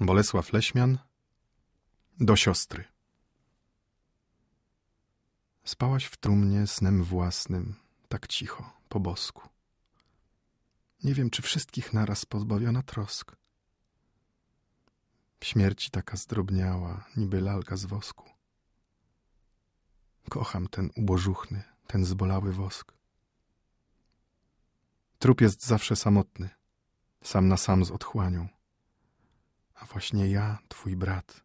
Bolesław Leśmian do siostry. Spałaś w trumnie snem własnym, tak cicho, po bosku. Nie wiem, czy wszystkich naraz pozbawiona trosk. Śmierci taka zdrobniała, niby lalka z wosku. Kocham ten ubożuchny, ten zbolały wosk. Trup jest zawsze samotny, sam na sam z otchłanią właśnie ja, twój brat.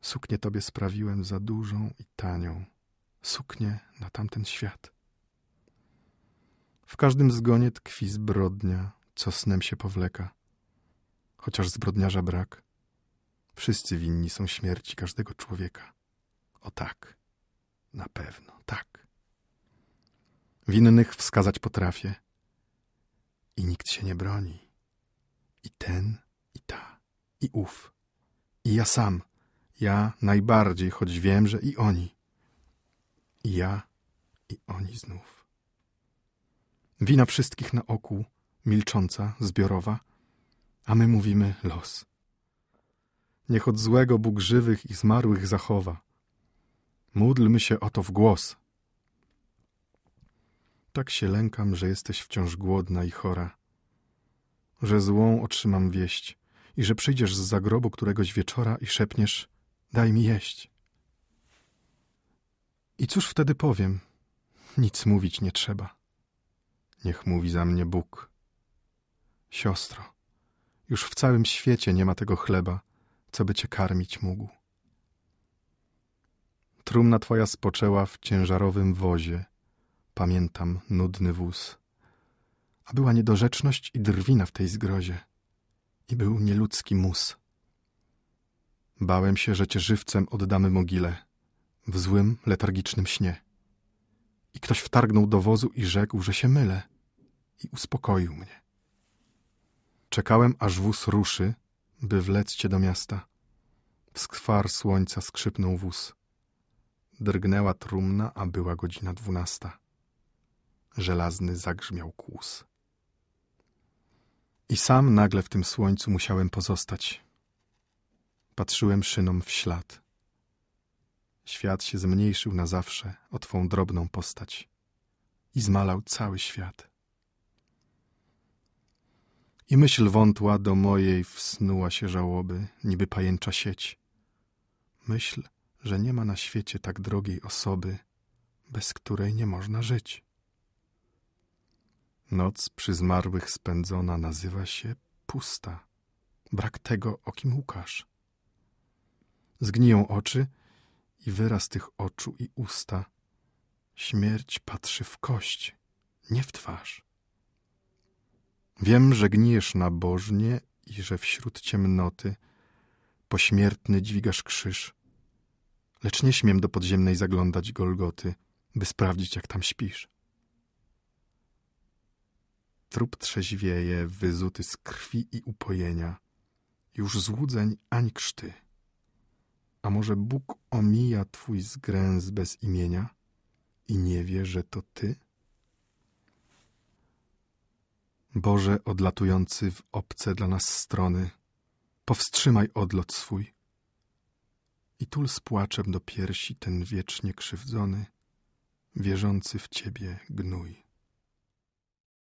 Suknię tobie sprawiłem za dużą i tanią, suknię na tamten świat. W każdym zgonie tkwi zbrodnia, co snem się powleka. Chociaż zbrodniarza brak, wszyscy winni są śmierci każdego człowieka. O tak, na pewno, tak. Winnych wskazać potrafię i nikt się nie broni. I ten i ów. I ja sam, ja najbardziej, choć wiem, że i oni. I ja i oni znów. Wina wszystkich na oku, milcząca, zbiorowa, a my mówimy los. Niech od złego Bóg żywych i zmarłych zachowa. Módlmy się o to w głos. Tak się lękam, że jesteś wciąż głodna i chora, że złą otrzymam wieść, i że przyjdziesz z zagrobu któregoś wieczora i szepniesz: Daj mi jeść. I cóż wtedy powiem? Nic mówić nie trzeba. Niech mówi za mnie Bóg. Siostro, już w całym świecie nie ma tego chleba, co by cię karmić mógł. Trumna twoja spoczęła w ciężarowym wozie, pamiętam nudny wóz. A była niedorzeczność i drwina w tej zgrozie i był nieludzki mus. Bałem się, że cię żywcem oddamy mogile, w złym, letargicznym śnie. I ktoś wtargnął do wozu i rzekł, że się mylę i uspokoił mnie. Czekałem, aż wóz ruszy, by wlec cię do miasta. W skwar słońca skrzypnął wóz. Drgnęła trumna, a była godzina dwunasta. Żelazny zagrzmiał kłus. I sam nagle w tym słońcu musiałem pozostać. Patrzyłem szynom w ślad. Świat się zmniejszył na zawsze o twą drobną postać i zmalał cały świat. I myśl wątła do mojej wsnuła się żałoby, niby pajęcza sieć. Myśl, że nie ma na świecie tak drogiej osoby, bez której nie można żyć. Noc przy zmarłych spędzona nazywa się pusta. Brak tego, o kim Łukasz. Zgniją oczy i wyraz tych oczu i usta. Śmierć patrzy w kość, nie w twarz. Wiem, że gnijesz nabożnie i że wśród ciemnoty pośmiertny dźwigasz krzyż. Lecz nie śmiem do podziemnej zaglądać Golgoty, by sprawdzić, jak tam śpisz trup trzeźwieje, wyzuty z krwi i upojenia. Już złudzeń ani krzty. A może Bóg omija twój zgręz bez imienia i nie wie, że to ty? Boże odlatujący w obce dla nas strony, powstrzymaj odlot swój. I tul z płaczem do piersi ten wiecznie krzywdzony, wierzący w Ciebie gnój.